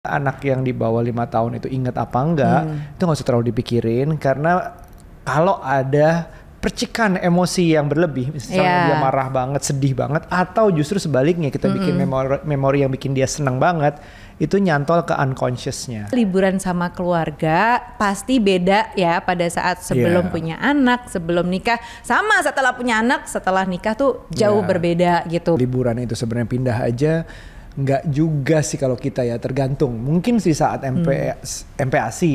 anak yang di bawah lima tahun itu inget apa enggak hmm. itu nggak usah terlalu dipikirin karena kalau ada percikan emosi yang berlebih misalnya yeah. dia marah banget sedih banget atau justru sebaliknya kita mm -hmm. bikin memori, memori yang bikin dia senang banget itu nyantol ke unconsciousnya. Liburan sama keluarga pasti beda ya pada saat sebelum yeah. punya anak, sebelum nikah, sama setelah punya anak, setelah nikah tuh jauh yeah. berbeda gitu. Liburan itu sebenarnya pindah aja nggak juga sih kalau kita ya tergantung mungkin sih saat MP hmm. MPASI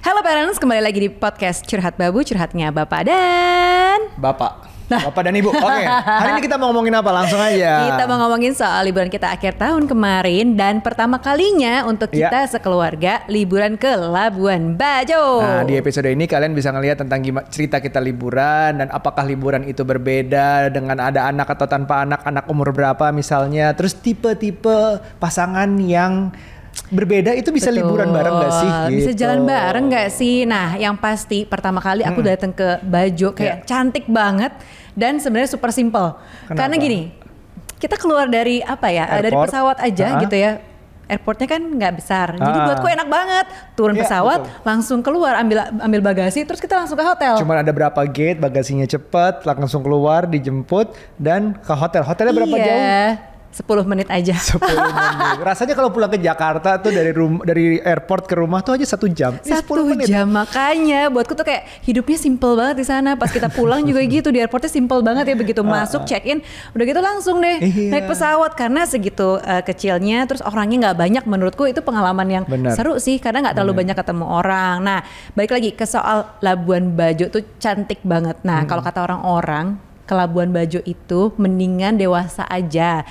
Halo parents, kembali lagi di podcast Curhat Babu, curhatnya Bapak dan Bapak. Nah. Bapak dan Ibu. Oke, okay. hari ini kita mau ngomongin apa? Langsung aja. Kita mau ngomongin soal liburan kita akhir tahun kemarin dan pertama kalinya untuk iya. kita ya. sekeluarga liburan ke Labuan Bajo. Nah, di episode ini kalian bisa ngelihat tentang cerita kita liburan dan apakah liburan itu berbeda dengan ada anak atau tanpa anak, anak umur berapa misalnya, terus tipe-tipe pasangan yang berbeda itu bisa Betul. liburan bareng gak sih? Gitu. Bisa jalan bareng gak sih? Nah, yang pasti pertama kali aku hmm. datang ke Bajo kayak yeah. cantik banget dan sebenarnya super simple. Kenapa? Karena gini, kita keluar dari apa ya eh, Airport. dari pesawat aja uh -huh. gitu ya airportnya kan nggak besar. Ah. Jadi buatku enak banget turun yeah, pesawat, betul. langsung keluar ambil ambil bagasi, terus kita langsung ke hotel. Cuman ada berapa gate, bagasinya cepet, langsung keluar, dijemput dan ke hotel. Hotelnya berapa iya. jauh? 10 menit aja. 10 menit. Rasanya kalau pulang ke Jakarta tuh dari rum dari airport ke rumah tuh aja satu jam. Satu menit. jam makanya buatku tuh kayak hidupnya simple banget di sana. Pas kita pulang juga gitu di airportnya simple banget ya begitu masuk check in udah gitu langsung deh iya. naik pesawat karena segitu uh, kecilnya terus orangnya nggak banyak menurutku itu pengalaman yang Bener. seru sih karena nggak terlalu Bener. banyak ketemu orang. Nah balik lagi ke soal Labuan Bajo tuh cantik banget. Nah hmm. kalau kata orang-orang ke Labuan Bajo itu mendingan dewasa aja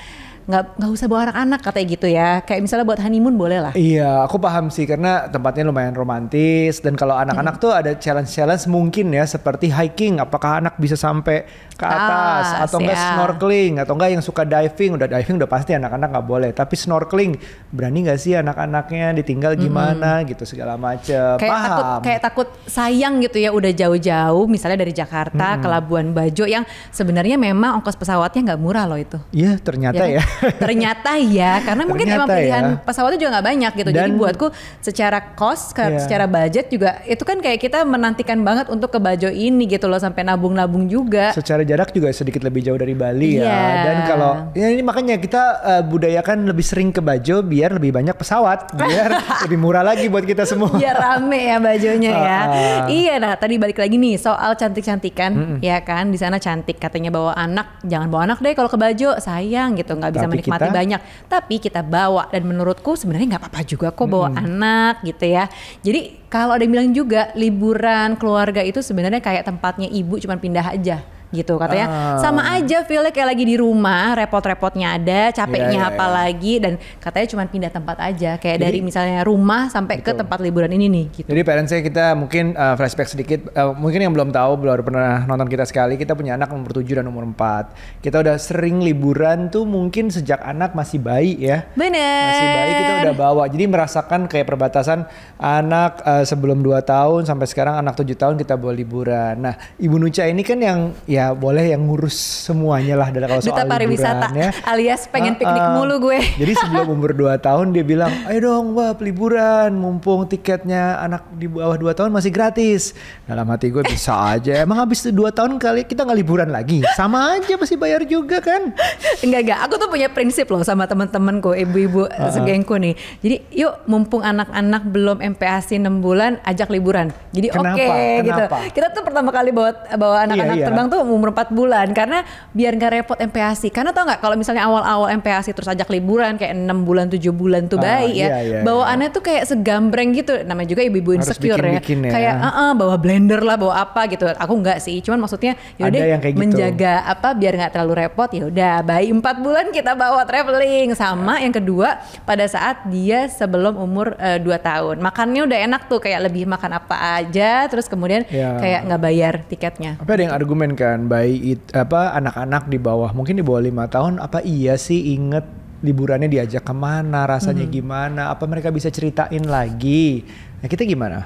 nggak nggak usah bawa anak-anak katanya gitu ya kayak misalnya buat honeymoon boleh lah iya aku paham sih karena tempatnya lumayan romantis dan kalau anak-anak hmm. tuh ada challenge-challenge mungkin ya seperti hiking apakah anak bisa sampai ke atas ah, atau enggak ya. snorkeling atau enggak yang suka diving udah diving udah pasti anak-anak nggak boleh tapi snorkeling berani nggak sih anak-anaknya ditinggal gimana hmm. gitu segala macam kayak paham takut, kayak takut sayang gitu ya udah jauh-jauh misalnya dari Jakarta hmm. ke Labuan Bajo yang sebenarnya memang ongkos pesawatnya nggak murah loh itu iya ternyata ya, kan? ya ternyata ya karena mungkin ternyata emang pilihan ya. pesawatnya juga nggak banyak gitu Dan, jadi buatku secara cost yeah. secara budget juga itu kan kayak kita menantikan banget untuk ke Bajo ini gitu loh sampai nabung-nabung juga secara jarak juga sedikit lebih jauh dari Bali yeah. ya iya. dan kalau ya ini makanya kita uh, budayakan lebih sering ke Bajo biar lebih banyak pesawat biar lebih murah lagi buat kita semua biar rame ya Bajonya ya uh, uh. iya nah tadi balik lagi nih soal cantik-cantikan mm -mm. ya kan di sana cantik katanya bawa anak jangan bawa anak deh kalau ke Bajo sayang gitu nggak bisa menikmati kita, banyak, tapi kita bawa dan menurutku sebenarnya nggak apa-apa juga kok bawa hmm. anak gitu ya. Jadi kalau ada yang bilang juga liburan keluarga itu sebenarnya kayak tempatnya ibu cuma pindah aja gitu katanya uh. sama aja feelnya kayak lagi di rumah repot-repotnya ada capeknya yeah, yeah, apalagi iya. dan katanya cuma pindah tempat aja kayak jadi, dari misalnya rumah sampai betul. ke tempat liburan ini nih gitu. jadi parentsnya kita mungkin uh, flashback sedikit uh, mungkin yang belum tahu belum pernah nonton kita sekali kita punya anak umur 7 dan umur 4 kita udah sering liburan tuh mungkin sejak anak masih bayi ya bener masih bayi kita udah bawa jadi merasakan kayak perbatasan anak uh, sebelum 2 tahun sampai sekarang anak 7 tahun kita bawa liburan nah Ibu Nuca ini kan yang ya ya boleh yang ngurus semuanya lah dari kalau soal Duta pariwisata ya. alias pengen uh, piknik mulu gue. Jadi sebelum umur 2 tahun dia bilang, "Ayo dong, Mbak, liburan, mumpung tiketnya anak di bawah 2 tahun masih gratis." Dalam hati gue bisa aja. Emang habis 2 tahun kali kita nggak liburan lagi. Sama aja masih bayar juga kan? enggak enggak, aku tuh punya prinsip loh sama teman-temanku ibu-ibu uh, segengku nih. Jadi, yuk mumpung anak-anak belum MPASI 6 bulan ajak liburan. Jadi oke okay, gitu. Kita tuh pertama kali bawa bawa anak-anak iya, iya. terbang tuh umur 4 bulan karena biar nggak repot MPASI. Karena tau nggak kalau misalnya awal-awal MPASI terus ajak liburan kayak enam bulan tujuh bulan tuh ah, bayi ah, ya. Iya, iya, iya. bawaannya iya. tuh kayak segambreng gitu. Namanya juga ibu-ibu insecure bikin -bikin ya. ya. Kayak uh -uh, bawa blender lah, bawa apa gitu. Aku nggak sih. Cuman maksudnya yaudah gitu. menjaga apa biar nggak terlalu repot ya udah bayi 4 bulan kita bawa traveling sama yang kedua pada saat dia sebelum umur uh, eh, 2 tahun. Makannya udah enak tuh kayak lebih makan apa aja terus kemudian ya. kayak nggak bayar tiketnya. Tapi ada yang argumen kan liburan bayi apa anak-anak di bawah mungkin di bawah lima tahun apa iya sih inget liburannya diajak kemana rasanya hmm. gimana apa mereka bisa ceritain lagi Nah kita gimana?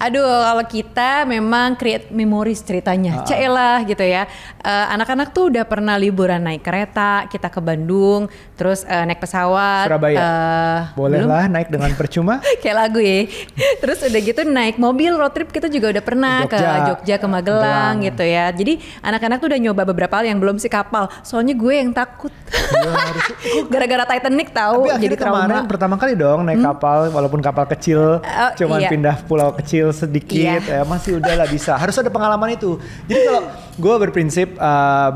Aduh kalau kita memang create memories ceritanya, uh celah gitu ya. Eh, anak-anak uh, tuh udah pernah liburan naik kereta, kita ke Bandung, terus uh, naik pesawat. Surabaya. Uh, Bolehlah naik dengan percuma. Kayak lagu ya. terus udah gitu naik mobil road trip kita juga udah pernah Jogja, ke Jogja, ke Magelang Belang. gitu ya. Jadi anak-anak tuh udah nyoba beberapa hal yang belum sih kapal. Soalnya gue yang takut. Iya, Gara-gara Titanic tahu. Tapi jadi kemarin trauma. pertama kali dong naik hmm? kapal, walaupun kapal kecil. Uh, cuman iya. pindah pulau kecil sedikit iya. ya masih udahlah bisa harus ada pengalaman itu jadi kalau gue berprinsip uh,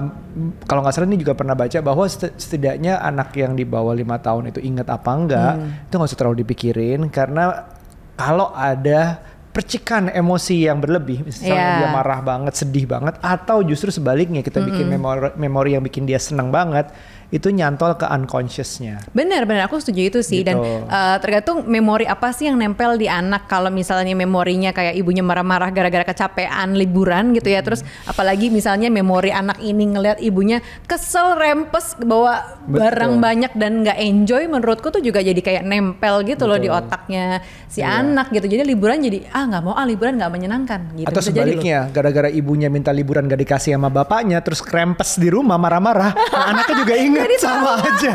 kalau nggak salah ini juga pernah baca bahwa setidaknya anak yang di bawah lima tahun itu inget apa enggak hmm. itu nggak usah terlalu dipikirin karena kalau ada percikan emosi yang berlebih misalnya yeah. dia marah banget sedih banget atau justru sebaliknya kita mm -hmm. bikin memori, memori yang bikin dia senang banget itu nyantol ke unconsciousnya. Bener bener Aku setuju itu sih. Gitu. Dan uh, eh, tergantung memori apa sih yang nempel di anak. Kalau misalnya memorinya kayak ibunya marah-marah gara-gara kecapean liburan gitu ya. Hmm. Terus apalagi misalnya memori anak ini ngelihat ibunya kesel rempes bawa Betul. barang banyak dan nggak enjoy. Menurutku tuh juga jadi kayak nempel gitu Betul. loh di otaknya si iya. anak gitu. Jadi liburan jadi ah nggak mau ah liburan nggak menyenangkan. Gitu. Atau sebaliknya gara-gara ibunya minta liburan gak dikasih sama bapaknya, terus krempes di rumah marah-marah, anaknya juga ingin Ingat jadi sama, aja.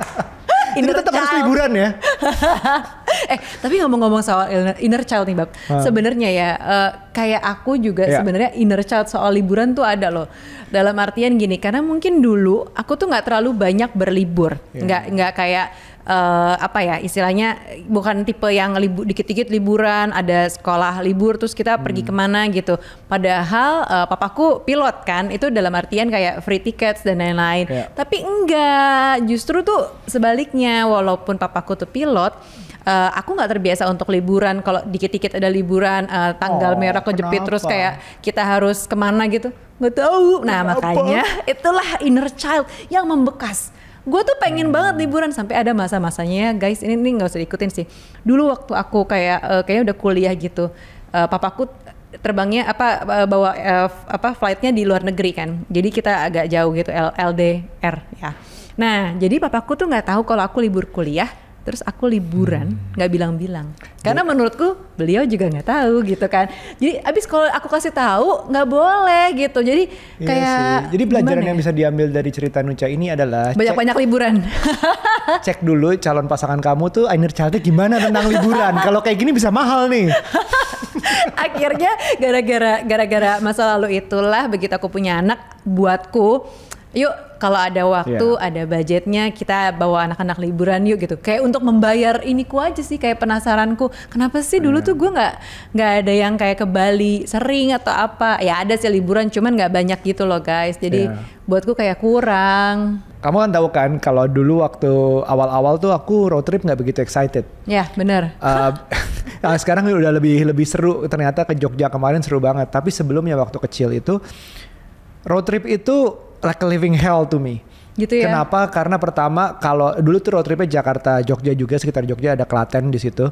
ini tetap harus liburan ya. eh tapi ngomong-ngomong soal inner, inner child nih bab, hmm. sebenarnya ya uh, kayak aku juga yeah. sebenarnya inner child soal liburan tuh ada loh. Dalam artian gini, karena mungkin dulu aku tuh nggak terlalu banyak berlibur, ya. nggak yeah. nggak kayak uh, apa ya istilahnya bukan tipe yang libu, dikit-dikit liburan ada sekolah libur terus kita hmm. pergi kemana gitu padahal uh, papaku pilot kan itu dalam artian kayak free tickets dan lain-lain yeah. tapi enggak justru tuh sebaliknya walaupun papaku tuh pilot uh, aku nggak terbiasa untuk liburan kalau dikit-dikit ada liburan uh, tanggal oh, merah kejepit terus kayak kita harus kemana gitu nggak tahu nah kenapa? makanya itulah inner child yang membekas gue tuh pengen hmm. banget liburan sampai ada masa-masanya ya, guys ini nih nggak usah diikutin sih dulu waktu aku kayak uh, kayaknya udah kuliah gitu uh, papaku terbangnya apa eh, bawa uh, apa flightnya di luar negeri kan jadi kita agak jauh gitu LDR ya nah jadi papaku tuh nggak tahu kalau aku libur kuliah terus aku liburan hmm. nggak hmm. bilang-bilang karena menurutku beliau juga nggak tahu gitu kan jadi abis kalau aku kasih tahu nggak boleh gitu jadi iya kayak sih. jadi pelajaran yang ya? bisa diambil dari cerita Nuca ini adalah banyak-banyak liburan cek dulu calon pasangan kamu tuh inner childnya gimana tentang liburan kalau kayak gini bisa mahal nih akhirnya gara-gara gara-gara masa lalu itulah begitu aku punya anak buatku yuk kalau ada waktu, yeah. ada budgetnya, kita bawa anak-anak liburan yuk gitu. Kayak untuk membayar ini ku aja sih, kayak penasaranku. Kenapa sih dulu yeah. tuh gue nggak nggak ada yang kayak ke Bali sering atau apa? Ya ada sih liburan, cuman nggak banyak gitu loh guys. Jadi yeah. buatku kayak kurang. Kamu kan tahu kan kalau dulu waktu awal-awal tuh aku road trip nggak begitu excited. Ya yeah, benar. Uh, nah sekarang udah lebih lebih seru ternyata ke Jogja kemarin seru banget. Tapi sebelumnya waktu kecil itu road trip itu like a living hell to me. Gitu ya. Kenapa? Karena pertama kalau dulu tuh road tripnya Jakarta Jogja juga sekitar Jogja ada Klaten di situ.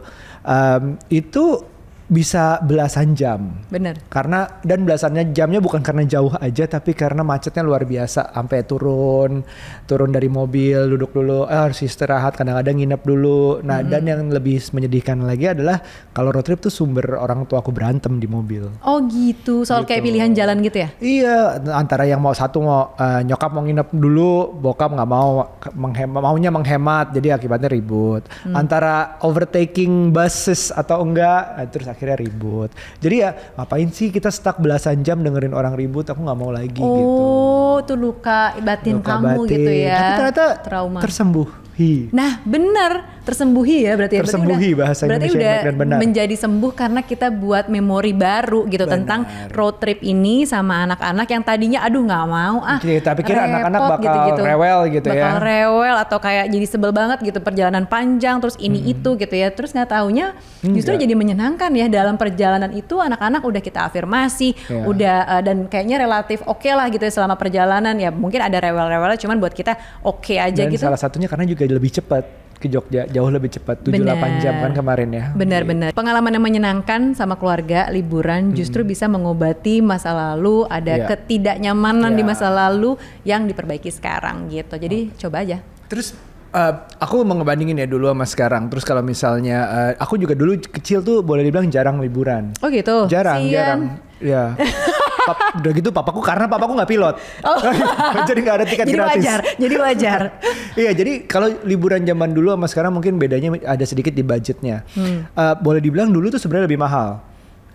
Um, itu bisa belasan jam. benar. Karena dan belasannya jamnya bukan karena jauh aja tapi karena macetnya luar biasa sampai turun turun dari mobil duduk dulu eh, harus istirahat kadang-kadang nginep dulu. Nah -hmm. dan yang lebih menyedihkan lagi adalah kalau road trip tuh sumber orang tua aku berantem di mobil. Oh gitu soal gitu. kayak pilihan jalan gitu ya? Iya antara yang mau satu mau uh, nyokap mau nginep dulu bokap nggak mau menghemat maunya menghemat jadi akibatnya ribut. Mm. Antara overtaking buses atau enggak eh, terus akhirnya ribut jadi ya ngapain sih kita stuck belasan jam dengerin orang ribut aku nggak mau lagi oh, gitu oh tuh luka batin luka kamu gitu batin. gitu ya tapi ternyata trauma tersembuh Hi. Nah bener tersembuhi ya berarti tersembuhi ya. berarti bahasa udah, Indonesia berarti udah dan benar. menjadi sembuh karena kita buat memori baru gitu benar. tentang road trip ini sama anak-anak yang tadinya aduh nggak mau ah tapi kira anak-anak bakal gitu, gitu. rewel gitu bakal ya bakal rewel atau kayak jadi sebel banget gitu perjalanan panjang terus ini hmm. itu gitu ya terus nggak taunya justru Enggak. jadi menyenangkan ya dalam perjalanan itu anak-anak udah kita afirmasi ya. udah uh, dan kayaknya relatif oke okay lah gitu ya selama perjalanan ya mungkin ada rewel-rewelnya cuman buat kita oke okay aja dan gitu salah satunya karena juga lebih cepat ke Jogja jauh lebih cepat 7-8 jam kan kemarin ya benar-benar iya. pengalaman yang menyenangkan sama keluarga liburan hmm. justru bisa mengobati masa lalu ada yeah. ketidaknyamanan yeah. di iya. masa lalu yang diperbaiki sekarang gitu jadi okay. coba aja terus Uh, aku mau ngebandingin ya dulu sama sekarang. Terus kalau misalnya uh, aku juga dulu kecil tuh boleh dibilang jarang liburan. Oh gitu. Jarang, Sian. jarang. Ya. Pap, udah gitu papaku karena papaku nggak pilot. Oh. jadi nggak ada tiket jadi gratis. Wajar, jadi wajar. iya, jadi kalau liburan zaman dulu sama sekarang mungkin bedanya ada sedikit di budgetnya. Hmm. Uh, boleh dibilang dulu tuh sebenarnya lebih mahal.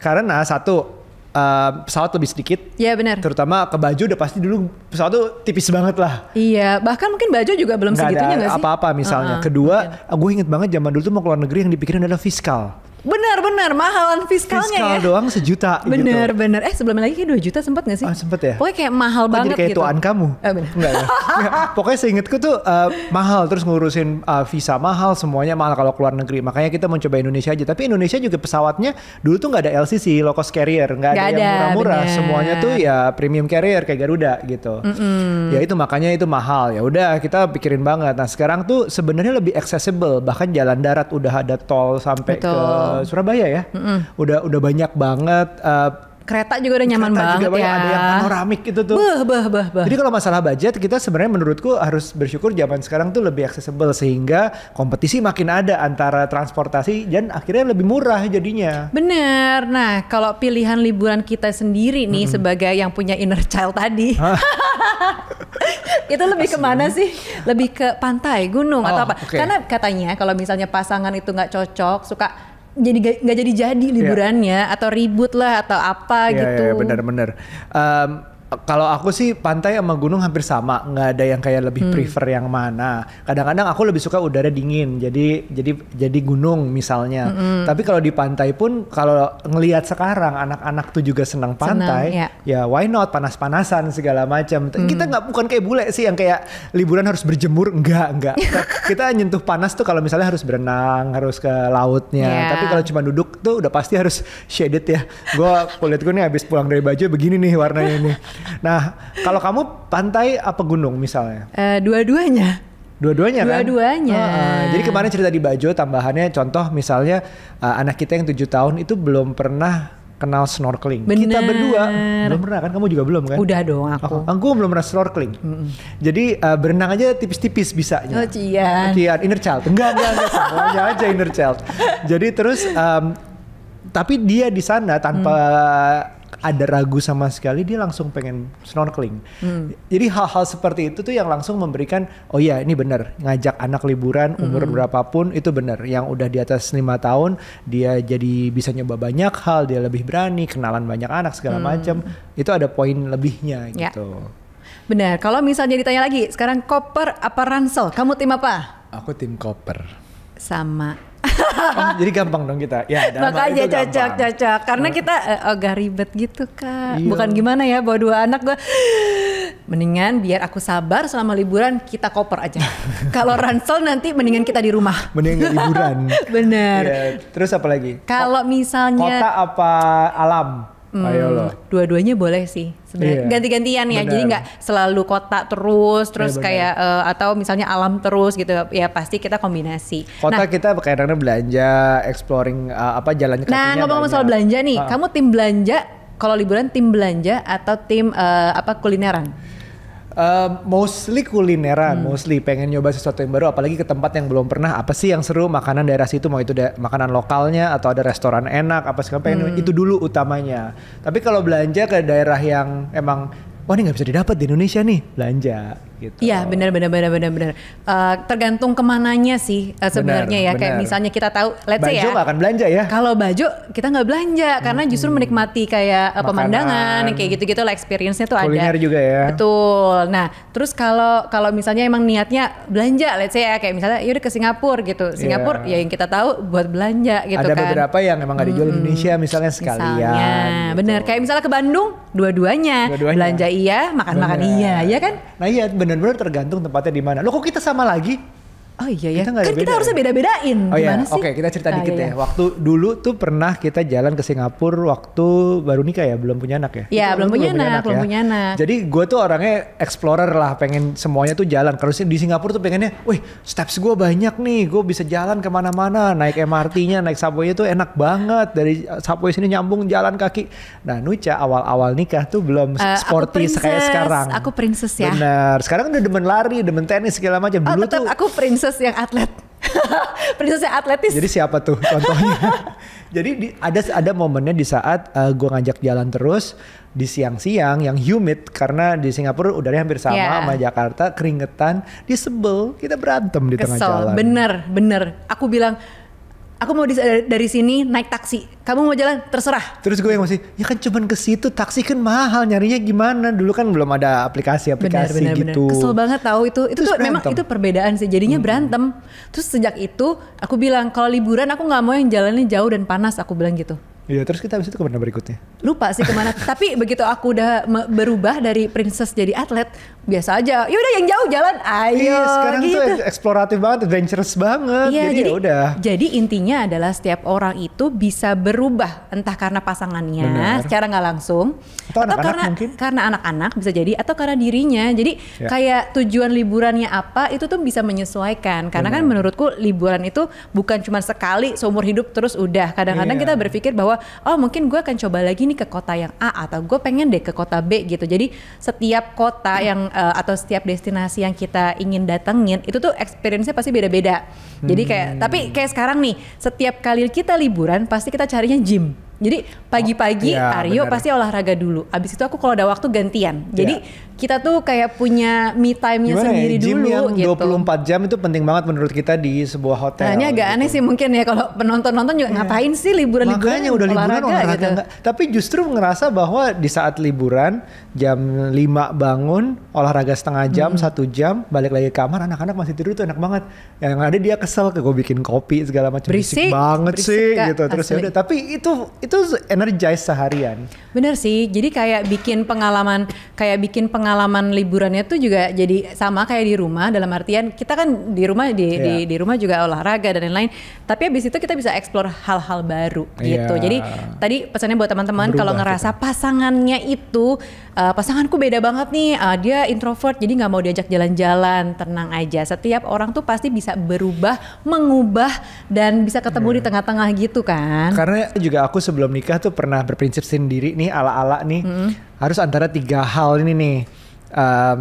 Karena satu Uh, pesawat lebih sedikit. Iya benar. Terutama ke baju udah pasti dulu pesawat tuh tipis banget lah. Iya, bahkan mungkin baju juga belum gak segitunya nggak sih? apa-apa misalnya. Uh ah, -huh, ah. Kedua, mungkin. gue inget banget zaman dulu tuh mau keluar negeri yang dipikirin adalah fiskal. Benar benar mahalan fiskalnya Fiskal ya. doang sejuta. Benar gitu. benar. Eh sebelumnya lagi kayak dua juta sempat gak sih? Oh, sempet ya. Pokoknya kayak mahal oh, banget jadi kayak gitu. tuan kamu. Oh, ah, bener. Enggak ya? Enggak. Pokoknya seingatku tuh uh, mahal terus ngurusin uh, visa mahal semuanya mahal kalau keluar negeri. Makanya kita mencoba Indonesia aja. Tapi Indonesia juga pesawatnya dulu tuh nggak ada LCC low cost carrier, nggak ada, ada yang murah-murah. Semuanya tuh ya premium carrier kayak Garuda gitu. Mm mm Ya itu makanya itu mahal. Ya udah kita pikirin banget. Nah sekarang tuh sebenarnya lebih accessible bahkan jalan darat udah ada tol sampai Betul. ke Eh, Surabaya ya. Mm -hmm. Udah udah banyak banget uh, kereta juga udah nyaman kereta banget juga ya. Ada yang panoramik itu tuh. Beh, beh, beh, beh. Jadi kalau masalah budget kita sebenarnya menurutku harus bersyukur zaman sekarang tuh lebih aksesibel sehingga kompetisi makin ada antara transportasi dan akhirnya lebih murah jadinya. Bener. Nah kalau pilihan liburan kita sendiri nih hmm. sebagai yang punya inner child tadi. itu lebih kemana sih? Lebih ke pantai, gunung oh, atau apa? Okay. Karena katanya kalau misalnya pasangan itu nggak cocok, suka jadi nggak jadi jadi iya. liburannya yeah. atau ribut lah atau apa yeah, iya, gitu. Iya yeah, benar-benar. Um, kalau aku sih pantai sama gunung hampir sama, nggak ada yang kayak lebih hmm. prefer yang mana. Kadang-kadang aku lebih suka udara dingin, jadi jadi jadi gunung misalnya. -hmm. Tapi kalau di pantai pun kalau ngelihat sekarang anak-anak tuh juga senang pantai, senang, ya. ya why not panas-panasan segala macam. Hmm. Kita nggak bukan kayak bule sih yang kayak liburan harus berjemur, enggak enggak. kita nyentuh panas tuh kalau misalnya harus berenang, harus ke lautnya. Yeah. Tapi kalau cuma duduk tuh udah pasti harus shaded ya. Gue kulitku gue nih habis pulang dari baju begini nih warnanya nih. Nah, kalau kamu pantai apa gunung misalnya? Uh, dua-duanya. Dua-duanya Dua kan? Dua-duanya. Uh, uh, jadi kemarin cerita di Bajo tambahannya contoh misalnya uh, anak kita yang tujuh tahun itu belum pernah kenal snorkeling. Bener. Kita berdua belum pernah kan? Kamu juga belum kan? Udah dong oh, aku. Oh, aku belum pernah snorkeling. mm hmm Jadi uh, berenang aja tipis-tipis bisanya. Oh cian. Cian, inner child. Enggak, enggak, enggak. Sama aja inner child. Jadi terus um, tapi dia di sana tanpa hmm ada ragu sama sekali dia langsung pengen snorkeling. Hmm. Jadi hal-hal seperti itu tuh yang langsung memberikan oh ya ini benar ngajak anak liburan umur hmm. berapapun itu benar. Yang udah di atas lima tahun dia jadi bisa nyoba banyak hal, dia lebih berani, kenalan banyak anak segala hmm. macam. Itu ada poin lebihnya ya. gitu. Benar. Kalau misalnya ditanya lagi, sekarang koper apa ransel? Kamu tim apa? Aku tim koper. Sama oh, jadi gampang dong kita. Ya, Makanya cocok, gampang. cocok. Karena kita uh, agak ribet gitu kak. Iya. Bukan gimana ya bawa dua anak gue. Mendingan biar aku sabar selama liburan kita koper aja. Kalau ransel nanti mendingan kita di rumah. Mendingan liburan. Bener. Ya, terus apa lagi? Kalau misalnya. Kota apa alam? Hmm, Dua-duanya boleh sih sebenarnya. Iya. Ganti-gantian ya. Bener. Jadi nggak selalu kota terus terus ya, kayak uh, atau misalnya alam terus gitu. Ya pasti kita kombinasi. Kota nah, kita kadang-kadang belanja, exploring uh, apa jalannya Nah, ngomong-ngomong soal belanja nih, ha. Ah. kamu tim belanja kalau liburan tim belanja atau tim uh, apa kulineran? Uh, mostly kulineran, hmm. mostly pengen nyoba sesuatu yang baru, apalagi ke tempat yang belum pernah. Apa sih yang seru makanan daerah situ? Mau itu da makanan lokalnya atau ada restoran enak? Apa sih pengen hmm. itu dulu utamanya. Tapi kalau belanja ke daerah yang emang wah ini nggak bisa didapat di Indonesia nih belanja gitu. Iya benar benar benar benar benar. Uh, tergantung kemananya sih uh, sebenarnya ya. Bener. Kayak misalnya kita tahu, let's baju say ya. Baju nggak akan belanja ya? Kalau baju, kita nggak belanja hmm. karena justru menikmati kayak eh, Makanan, pemandangan kayak gitu-gitu lah experience-nya tuh kuliner ada. Kuliner juga ya. Betul. Nah terus kalau kalau misalnya emang niatnya belanja, let's say ya kayak misalnya yaudah ke Singapura gitu. Iya. Singapura yeah. ya yang kita tahu buat belanja gitu ada kan. Ada beberapa yang emang nggak dijual hmm. di Indonesia hmm, misalnya sekalian. Misalnya, gitu. bener. Kayak misalnya ke Bandung dua-duanya. dua, Belanja iya, makan-makan iya, ya kan? Nah iya benar-benar tergantung tempatnya di mana. Loh kok kita sama lagi? Oh iya ya. Kita kan beda kita harusnya ya? beda-bedain. Oh iya. Oke, okay, kita cerita ah, dikit iya. ya. Iya. Waktu dulu tuh pernah kita jalan ke Singapura waktu baru nikah ya, belum punya anak ya. Iya, belum, punya belum punya anak, belum ya. punya anak. Jadi gue tuh orangnya explorer lah, pengen semuanya tuh jalan. Kalau di Singapura tuh pengennya, "Wih, steps gue banyak nih, gue bisa jalan kemana-mana, naik MRT-nya, naik subway nya tuh enak banget dari eh, subway sini nyambung jalan kaki." Nah, Nucha awal-awal nikah tuh belum uh, sporty kayak sekarang. Aku princess ya. Benar. Sekarang kan udah demen lari, demen tenis segala macam. Oh, dulu oh, tetap tuh aku princess princess yang atlet. princess yang atletis. Jadi siapa tuh contohnya? Jadi di, ada ada momennya di saat uh, eh, gue ngajak jalan terus di siang-siang yang humid karena di Singapura udaranya hampir sama yeah. sama Jakarta keringetan, disebel kita berantem di Kesel, tengah jalan. Bener bener. Aku bilang aku mau dari sini naik taksi. Kamu mau jalan terserah. Terus gue yang masih, ya kan cuman ke situ taksi kan mahal, nyarinya gimana? Dulu kan belum ada aplikasi-aplikasi bener, bener, gitu. Bener. Kesel banget tahu itu. Itu tuh memang itu perbedaan sih. Jadinya hmm. berantem. Terus sejak itu aku bilang kalau liburan aku nggak mau yang jalannya jauh dan panas, aku bilang gitu. Iya, terus kita habis itu kemana berikutnya? Lupa sih kemana. Tapi begitu aku udah berubah dari princess jadi atlet, biasa aja. Ya udah yang jauh jalan, ayo. Iya, sekarang gitu. tuh eksploratif banget, adventurous banget. Iya, jadi, ya jadi udah. Jadi intinya adalah setiap orang itu bisa berubah entah karena pasangannya Bener. secara nggak langsung atau, atau anak -anak karena mungkin. karena anak-anak bisa jadi atau karena dirinya. Jadi ya. kayak tujuan liburannya apa itu tuh bisa menyesuaikan. Karena Bener. kan menurutku liburan itu bukan cuma sekali seumur hidup terus udah. Kadang-kadang iya. kita berpikir bahwa oh mungkin gue akan coba lagi nih ke kota yang A atau gue pengen deh ke kota B gitu. Jadi setiap kota hmm. yang uh, atau setiap destinasi yang kita ingin datengin itu tuh experience-nya pasti beda-beda. Hmm. Jadi kayak hmm. tapi kayak sekarang nih, setiap kali kita liburan pasti kita carinya gym. Jadi pagi-pagi oh, iya, Aryo bener. pasti olahraga dulu. Abis itu aku kalau ada waktu gantian. Iya. Jadi iya. kita tuh kayak punya me time-nya ya? sendiri ya, gym dulu yang gitu. 24 jam itu penting banget menurut kita di sebuah hotel. Nah, ini agak gitu. aneh sih mungkin ya kalau penonton-nonton juga iya. ngapain sih liburan-liburan Makanya udah liburan olahraga, olahraga gitu. Tapi justru ngerasa bahwa di saat liburan jam 5 bangun, olahraga setengah jam, hmm. satu jam, balik lagi ke kamar anak-anak masih tidur tuh enak banget. Yang ada dia kesel ke gue bikin kopi segala macam berisik, berisik banget berisik, sih gitu. Terus ya udah tapi itu itu energize seharian. Bener sih. Jadi kayak bikin pengalaman kayak bikin pengalaman liburannya tuh juga jadi sama kayak di rumah dalam artian kita kan di rumah di yeah. di, iya. di rumah juga olahraga dan lain-lain. Tapi abis itu kita bisa explore hal-hal baru gitu. Iya. Jadi tadi pesannya buat teman-teman kalau ngerasa kita. pasangannya itu uh, pasanganku beda banget nih, uh, dia introvert jadi nggak mau diajak jalan-jalan, tenang aja. Setiap orang tuh pasti bisa berubah, mengubah dan bisa ketemu yeah. di hmm. tengah-tengah gitu kan. Karena juga aku sebelum nikah tuh pernah berprinsip sendiri nih ala-ala nih hmm. harus antara tiga hal ini nih um,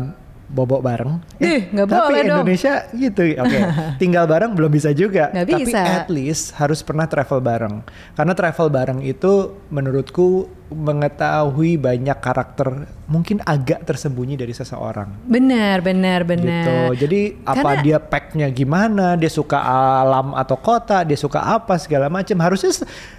bobok bareng. eh, tapi boleh Indonesia dong. gitu. Oke, okay. tinggal bareng belum bisa juga. Gak tapi bisa. at least harus pernah travel bareng. Karena travel bareng itu menurutku mengetahui banyak karakter mungkin agak tersembunyi dari seseorang. Benar, benar, gitu. benar. Gitu. Jadi apa dia packnya gimana, dia suka alam atau kota, dia suka apa segala macam. Harusnya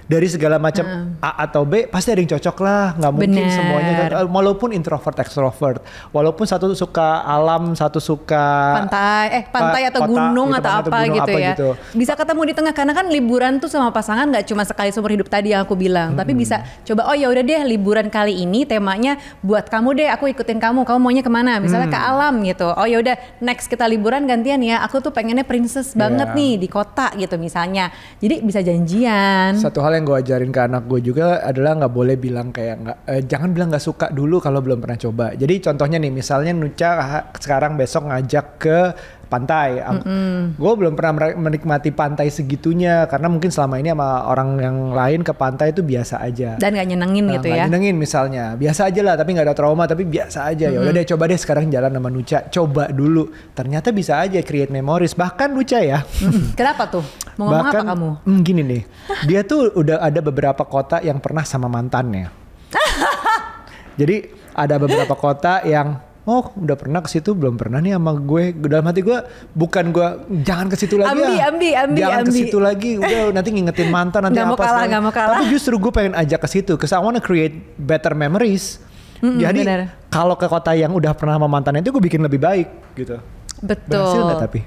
dari segala macam uh, hmm. A atau B pasti ada yang cocok lah. Gak mungkin bener. semuanya. Kan, eh, walaupun introvert, extrovert, walaupun satu suka alam, satu suka pantai, eh pantai eh, atau kota, gunung gitu, atau apa, gunung gitu ya. Gitu. Bisa ketemu di tengah karena kan liburan tuh sama pasangan nggak cuma sekali seumur hidup tadi yang aku bilang, hmm. tapi bisa coba oh ya udah deh liburan kali ini temanya buat kamu deh aku ikutin kamu kamu maunya kemana misalnya hmm. ke alam gitu oh ya udah next kita liburan gantian ya aku tuh pengennya princess iya. banget nih di kota gitu misalnya jadi bisa janjian satu hal yang gue ajarin ke anak gue juga adalah nggak boleh bilang kayak nggak eh, jangan bilang nggak suka dulu kalau belum pernah coba jadi contohnya nih misalnya Nuca sekarang besok ngajak ke pantai. Mm-hmm. Gue belum pernah menikmati pantai segitunya karena mungkin selama ini sama orang yang lain ke pantai itu biasa aja. Dan gak nyenengin nah, gitu gak ya? nyenengin misalnya, biasa aja lah. Tapi gak ada trauma, tapi biasa aja. Mm-hmm. Ya udah deh, coba deh sekarang jalan sama Nuca, coba dulu. Ternyata bisa aja create memories. Bahkan Nuca ya. Kenapa tuh? Mau ngomong Bahkan, apa kamu? Mm, gini nih, dia tuh udah ada beberapa kota yang pernah sama mantannya. Jadi ada beberapa kota yang oh udah pernah ke situ belum pernah nih sama gue dalam hati gue bukan gue jangan ke situ lagi ambi, ya. ambi, ambi, jangan ke situ lagi udah nanti ngingetin mantan nanti gak apa mau kalah, gak mau kalah. tapi justru gue pengen ajak ke situ karena I wanna create better memories mm -mm, jadi kalau ke kota yang udah pernah sama mantan itu gue bikin lebih baik gitu betul berhasil gak tapi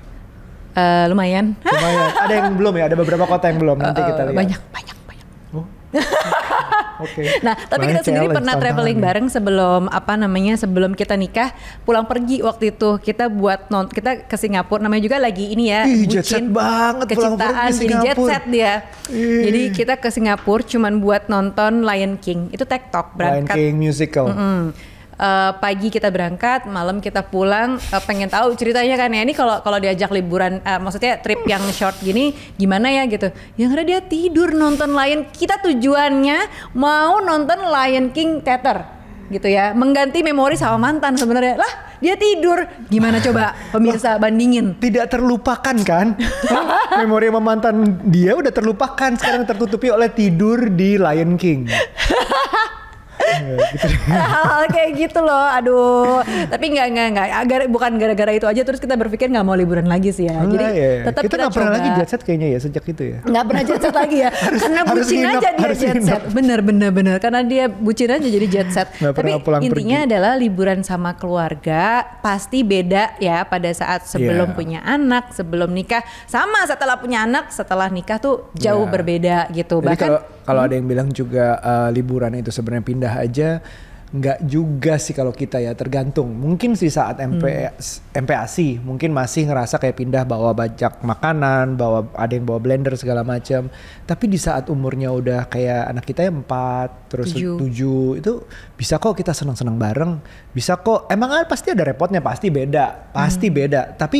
uh, lumayan lumayan ada yang belum ya ada beberapa kota yang belum nanti uh, kita lihat banyak banyak banyak oh. okay. Nah, tapi Banyak kita sendiri pernah traveling bareng sebelum apa namanya sebelum kita nikah pulang pergi waktu itu kita buat non kita ke Singapura namanya juga lagi ini ya Ih, jet set banget kecintaan jadi jet set dia. Ih. Jadi kita ke Singapura cuman buat nonton Lion King itu TikTok berangkat. Lion King musical. Mm -mm uh, pagi kita berangkat, malam kita pulang. Uh, pengen tahu ceritanya kan ya ini kalau kalau diajak liburan, uh, maksudnya trip yang short gini gimana ya gitu. Yang ada dia tidur nonton Lion. Kita tujuannya mau nonton Lion King Theater gitu ya mengganti memori sama mantan sebenarnya lah dia tidur gimana coba pemirsa bandingin tidak terlupakan kan memori sama mantan dia udah terlupakan sekarang tertutupi oleh tidur di Lion King hal-hal kayak gitu loh aduh tapi nggak nggak nggak bukan gara-gara itu aja terus kita berpikir nggak mau liburan lagi sih ya jadi ya, ya. tetap kita nggak pernah lagi jet set kayaknya ya sejak itu ya nggak pernah jet set lagi ya karena bucin aja dia jet set bener bener bener karena dia bucin aja jadi jet set tapi intinya adalah liburan sama keluarga pasti beda ya pada saat sebelum iya. punya anak sebelum nikah sama setelah punya anak setelah nikah tuh jauh iya. berbeda gitu bahkan kalau hmm. ada yang bilang juga uh, liburan itu sebenarnya pindah aja nggak juga sih kalau kita ya tergantung mungkin sih saat MP hmm. MPASI mungkin masih ngerasa kayak pindah bawa bajak makanan bawa ada yang bawa blender segala macam tapi di saat umurnya udah kayak anak kita yang empat terus tujuh. tujuh itu bisa kok kita senang senang bareng bisa kok emang kan pasti ada repotnya pasti beda pasti hmm. beda tapi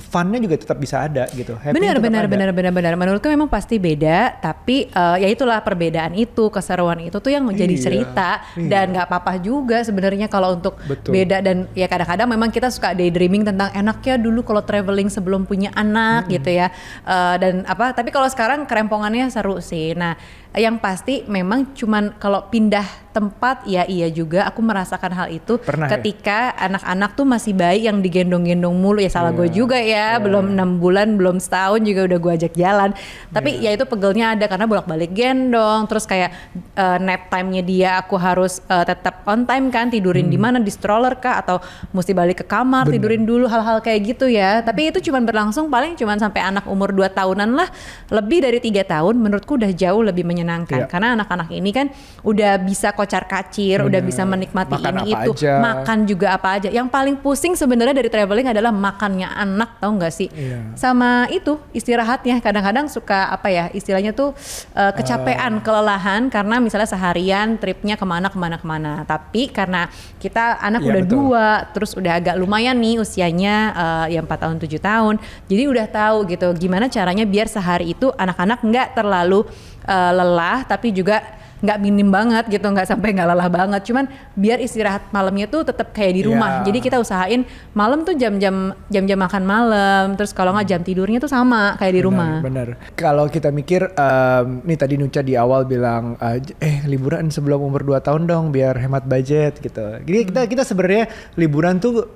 funnya juga tetap bisa ada gitu. Benar benar benar benar benar. Menurutku memang pasti beda, tapi uh, ya itulah perbedaan itu, keseruan itu tuh yang menjadi iya, cerita iya. dan nggak apa-apa juga sebenarnya kalau untuk Betul. beda dan ya kadang-kadang memang kita suka daydreaming tentang enaknya dulu kalau traveling sebelum punya anak mm -hmm. gitu ya. Uh, dan apa? Tapi kalau sekarang kerempongannya seru sih. Nah, yang pasti memang cuman kalau pindah tempat ya iya juga aku merasakan hal itu Pernah, ya? ketika anak-anak ya? tuh masih bayi yang digendong-gendong mulu ya salah yeah. gue iya, juga ya yeah. belum enam bulan belum setahun juga udah gue ajak jalan tapi yeah. ya itu pegelnya ada karena bolak-balik gendong terus kayak uh, nap time-nya dia aku harus uh, tetap on time kan tidurin hmm. di mana di stroller kah atau mesti balik ke kamar Bener. tidurin dulu hal-hal kayak gitu ya tapi itu cuman berlangsung paling cuman sampai anak umur 2 tahunan lah lebih dari tiga tahun menurutku udah jauh lebih menyenangkan. Yeah. Karena anak-anak ini kan udah bisa kocar kacir, Bener. udah bisa menikmati makan ini itu, aja. makan juga apa aja. Yang paling pusing sebenarnya dari traveling adalah makannya anak, tau nggak sih? Yeah. Sama itu istirahatnya. Kadang-kadang suka apa ya istilahnya tuh uh, kecapean, uh. kelelahan karena misalnya seharian tripnya kemana kemana kemana. Tapi karena kita anak yeah, udah betul. dua, terus udah agak lumayan nih usianya uh, ya empat tahun tujuh tahun, jadi udah tahu gitu gimana caranya biar sehari itu anak-anak nggak terlalu uh, lelah tapi juga nggak minim banget gitu nggak sampai nggak lelah banget cuman biar istirahat malamnya tuh tetap kayak di rumah yeah. jadi kita usahain malam tuh jam-jam jam-jam makan malam terus kalau nggak jam tidurnya tuh sama kayak di rumah bener kalau kita mikir um, nih tadi Nucha di awal bilang eh, eh liburan sebelum umur 2 tahun dong biar hemat budget gitu jadi kita kita sebenarnya liburan tuh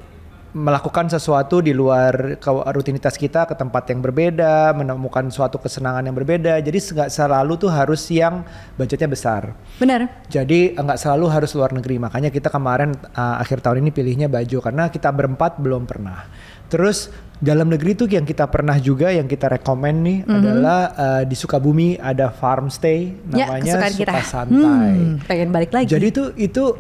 melakukan sesuatu di luar rutinitas kita ke tempat yang berbeda, menemukan suatu kesenangan yang berbeda. Jadi nggak selalu tuh harus yang budgetnya besar. Benar. Jadi eh, nggak selalu harus luar negeri. Makanya kita kemarin uh, akhir tahun ini pilihnya baju karena kita berempat belum pernah. Terus dalam negeri tuh yang kita pernah juga yang kita rekomend nih mm -hmm. adalah uh, di Sukabumi ada farm stay ya, namanya ya, Suka Santai. Hmm, pengen balik lagi. Jadi tuh itu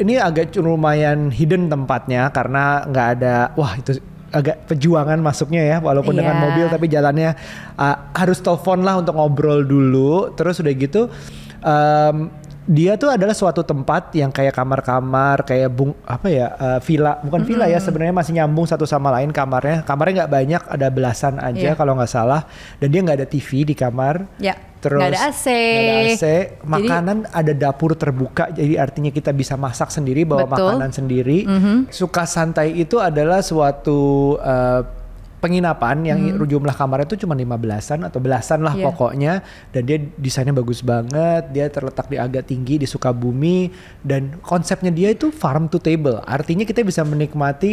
ini agak lumayan hidden tempatnya karena nggak ada wah itu agak perjuangan masuknya ya walaupun yeah. dengan iya. mobil tapi jalannya uh, harus telepon lah untuk ngobrol dulu terus udah gitu um, dia tuh adalah suatu tempat yang kayak kamar-kamar kayak bung apa ya uh, villa bukan mm -hmm. villa ya sebenarnya masih nyambung satu sama lain kamarnya kamarnya nggak banyak ada belasan aja yeah. kalau nggak salah dan dia nggak ada TV di kamar yeah. terus nggak ada AC gak ada AC makanan jadi, ada dapur terbuka jadi artinya kita bisa masak sendiri bawa betul. makanan sendiri mm -hmm. suka santai itu adalah suatu uh, penginapan yang hmm. jumlah kamarnya itu cuma lima belasan atau belasan lah yeah. pokoknya dan dia desainnya bagus banget, dia terletak di agak tinggi di Sukabumi dan konsepnya dia itu farm to table. Artinya kita bisa menikmati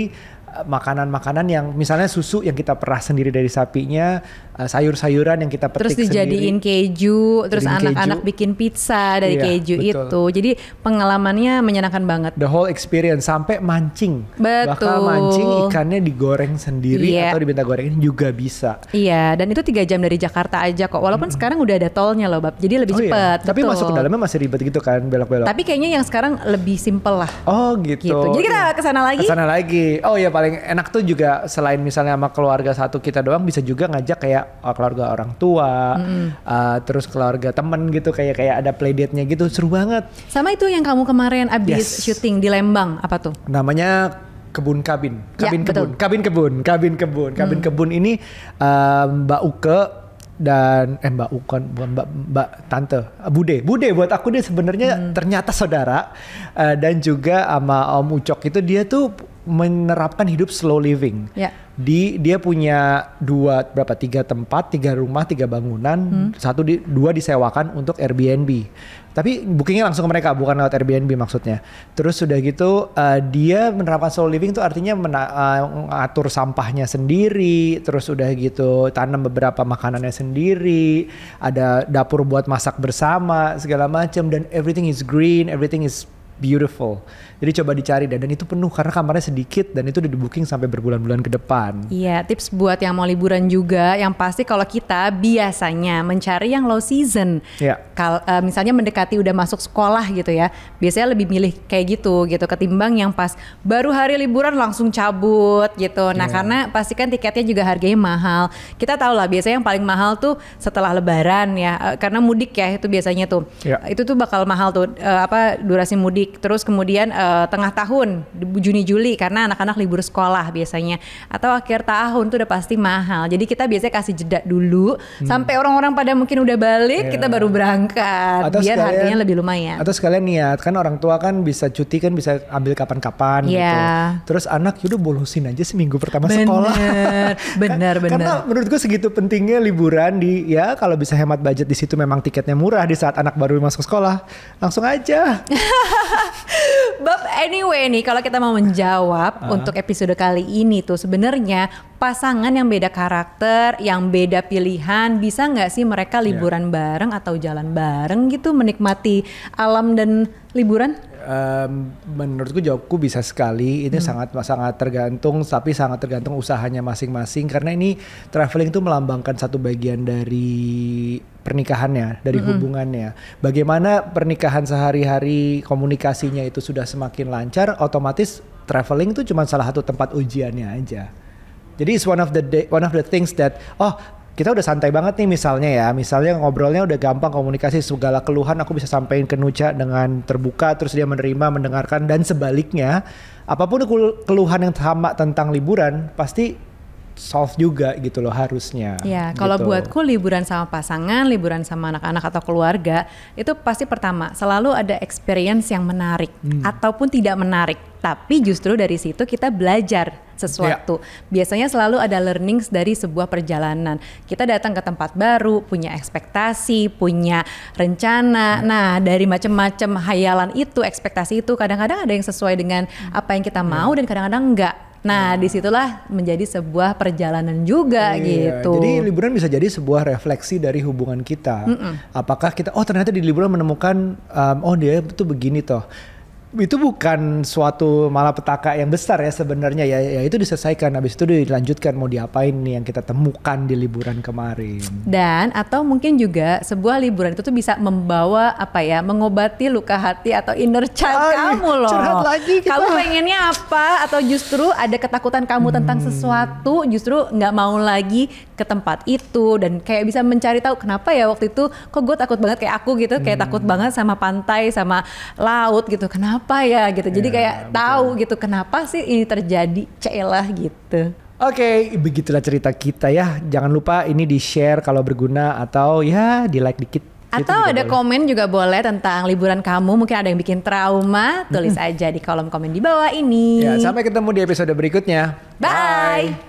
eh, makanan-makanan yang misalnya susu yang kita peras sendiri dari sapinya Eh, sayur-sayuran yang kita petik terus dijadiin sendiri. keju terus anak-anak bikin pizza dari iya, keju betul. itu jadi pengalamannya menyenangkan banget the whole experience sampai mancing betul bahkan mancing ikannya digoreng sendiri yeah. atau diminta gorengin juga bisa iya dan itu tiga jam dari Jakarta aja kok walaupun -hmm. sekarang udah ada tolnya loh bab jadi lebih oh, iya. cepet iya. tapi betul. masuk ke dalamnya masih ribet gitu kan belok-belok tapi kayaknya yang sekarang lebih simple lah oh gitu, gitu. jadi kita iya. kesana lagi kesana lagi oh ya paling enak tuh juga selain misalnya sama keluarga satu kita doang bisa juga ngajak kayak Uh, keluarga orang tua, mm uh, terus keluarga temen gitu kayak kayak ada playdate-nya gitu seru banget. Sama itu yang kamu kemarin abis yes. syuting di Lembang apa tuh? Namanya kebun kabin, ya, kabin ya, kebun, betul. kabin kebun, kabin kebun, kabin hmm. kebun ini uh, Mbak Uke dan eh Mbak Ukon bukan Mbak Mbak Tante uh, Bude Bude buat aku dia sebenarnya hmm. ternyata saudara uh, dan juga sama Om Ucok itu dia tuh menerapkan hidup slow living. Yeah. Di dia punya dua berapa tiga tempat, tiga rumah, tiga bangunan, hmm. satu di dua disewakan untuk Airbnb. Tapi bookingnya langsung ke mereka, bukan lewat Airbnb maksudnya. Terus sudah gitu uh, dia menerapkan slow living itu artinya mengatur eh, uh, sampahnya sendiri, terus sudah gitu tanam beberapa makanannya sendiri, ada dapur buat masak bersama segala macam dan everything is green, everything is beautiful. Jadi coba dicari dan, dan itu penuh karena kamarnya sedikit dan itu udah di booking sampai berbulan-bulan ke depan. Iya, tips buat yang mau liburan juga yang pasti kalau kita biasanya mencari yang low season. Iya. Yeah. uh, misalnya mendekati udah masuk sekolah gitu ya. Biasanya lebih milih kayak gitu gitu ketimbang yang pas baru hari liburan langsung cabut gitu. Nah, yeah. karena pastikan tiketnya juga harganya mahal. Kita tahu lah biasanya yang paling mahal tuh setelah lebaran ya. Eh, karena mudik ya itu biasanya tuh. Yeah. Itu tuh bakal mahal tuh uh, apa durasi mudik mudik, terus kemudian uh, tengah tahun Juni Juli karena anak-anak libur sekolah biasanya atau akhir tahun tuh udah pasti mahal. Jadi kita biasanya kasih jeda dulu hmm. sampai orang-orang pada mungkin udah balik yeah. kita iya. baru berangkat atau biar sekalian, harganya lebih lumayan. Atau sekalian niat kan orang tua kan bisa cuti kan bisa ambil kapan-kapan yeah. gitu. Iya. Terus anak yaudah bolosin aja seminggu pertama bener, sekolah. benar kan- benar Karena menurut gue segitu pentingnya liburan di ya kalau bisa hemat budget di situ memang tiketnya murah di saat anak baru masuk sekolah langsung aja Bab anyway nih kalau kita mau menjawab uh. untuk episode kali ini tuh sebenarnya pasangan yang beda karakter, yang beda pilihan, bisa nggak sih mereka iya. liburan yeah. bareng atau jalan bareng gitu menikmati alam dan liburan? um, menurutku jawabku bisa sekali. Ini hmm. sangat sangat tergantung, tapi sangat tergantung usahanya masing-masing. Karena ini traveling itu melambangkan satu bagian dari pernikahannya, dari mm -hmm. hubungannya. Bagaimana pernikahan sehari-hari komunikasinya itu sudah semakin lancar, otomatis traveling itu cuma salah satu tempat ujiannya aja. Jadi it's one of the day, one of the things that oh kita udah santai banget nih misalnya ya misalnya ngobrolnya udah gampang komunikasi segala keluhan aku bisa sampaikan ke Nucha dengan terbuka terus dia menerima mendengarkan dan sebaliknya apapun keluhan yang sama tentang liburan pasti solve juga gitu loh harusnya. Iya, kalau gitu. buatku liburan sama pasangan, liburan sama anak-anak atau keluarga itu pasti pertama selalu ada experience yang menarik hmm. ataupun tidak menarik, tapi justru dari situ kita belajar sesuatu. Yeah. Biasanya selalu ada learnings dari sebuah perjalanan. Kita datang ke tempat baru, punya ekspektasi, punya rencana. Iya. Nah, dari macam-macam hayalan itu, ekspektasi itu kadang-kadang ada yang sesuai dengan apa yang kita iya. mau dan kadang-kadang enggak. Nah, iya. disitulah menjadi sebuah perjalanan juga iya, gitu. Jadi liburan bisa jadi sebuah refleksi dari hubungan kita. Mm -mm. Apakah kita, oh ternyata di liburan menemukan, um, oh dia itu begini toh itu bukan suatu malapetaka yang besar ya sebenarnya ya, ya itu diselesaikan habis itu dilanjutkan mau diapain nih yang kita temukan di liburan kemarin dan atau mungkin juga sebuah liburan itu tuh bisa membawa apa ya mengobati luka hati atau inner child Ay, kamu loh curhat lagi kita. kamu pengennya apa atau justru ada ketakutan kamu hmm. tentang sesuatu justru nggak mau lagi ke tempat itu dan kayak bisa mencari tahu kenapa ya waktu itu kok gue takut banget kayak aku gitu kayak hmm. takut banget sama pantai sama laut gitu kenapa apa ya gitu. Jadi ya, kayak betul. tahu gitu kenapa sih ini terjadi, celah gitu. Oke, okay, begitulah cerita kita ya. Jangan lupa ini di-share kalau berguna atau ya di-like dikit. Gitu, atau gitu ada boleh. komen juga boleh tentang liburan kamu. Mungkin ada yang bikin trauma, tulis aja di kolom komen di bawah ini. Ya, sampai ketemu di episode berikutnya. Bye. Bye.